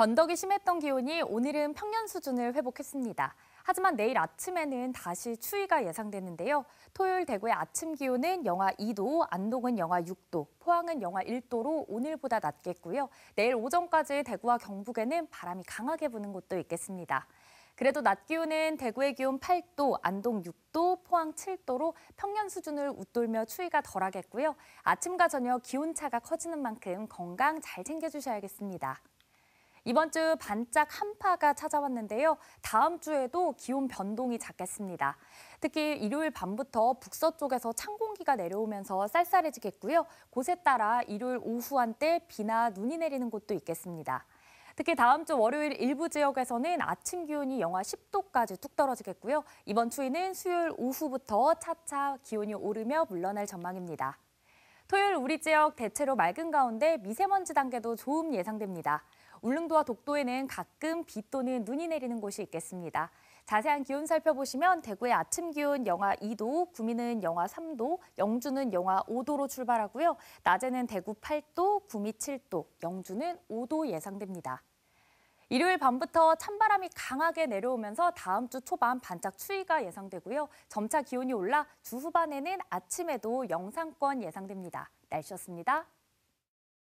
변덕이 심했던 기온이 오늘은 평년 수준을 회복했습니다. 하지만 내일 아침에는 다시 추위가 예상되는데요. 토요일 대구의 아침 기온은 영하 2도, 안동은 영하 6도, 포항은 영하 1도로 오늘보다 낮겠고요. 내일 오전까지 대구와 경북에는 바람이 강하게 부는 곳도 있겠습니다. 그래도 낮 기온은 대구의 기온 8도, 안동 6도, 포항 7도로 평년 수준을 웃돌며 추위가 덜하겠고요. 아침과 저녁 기온차가 커지는 만큼 건강 잘 챙겨주셔야겠습니다. 이번 주 반짝 한파가 찾아왔는데요. 다음 주에도 기온 변동이 작겠습니다. 특히 일요일 밤부터 북서쪽에서 찬 공기가 내려오면서 쌀쌀해지겠고요. 곳에 따라 일요일 오후 한때 비나 눈이 내리는 곳도 있겠습니다. 특히 다음 주 월요일 일부 지역에서는 아침 기온이 영하 10도까지 뚝 떨어지겠고요. 이번 추위는 수요일 오후부터 차차 기온이 오르며 물러날 전망입니다. 토요일 우리 지역 대체로 맑은 가운데 미세먼지 단계도 좋음 예상됩니다. 울릉도와 독도에는 가끔 비 또는 눈이 내리는 곳이 있겠습니다. 자세한 기온 살펴보시면 대구의 아침 기온 영하 2도, 구미는 영하 3도, 영주는 영하 5도로 출발하고요. 낮에는 대구 8도, 구미 7도, 영주는 5도 예상됩니다. 일요일 밤부터 찬바람이 강하게 내려오면서 다음 주 초반 반짝 추위가 예상되고요. 점차 기온이 올라 주 후반에는 아침에도 영상권 예상됩니다. 날씨였습니다.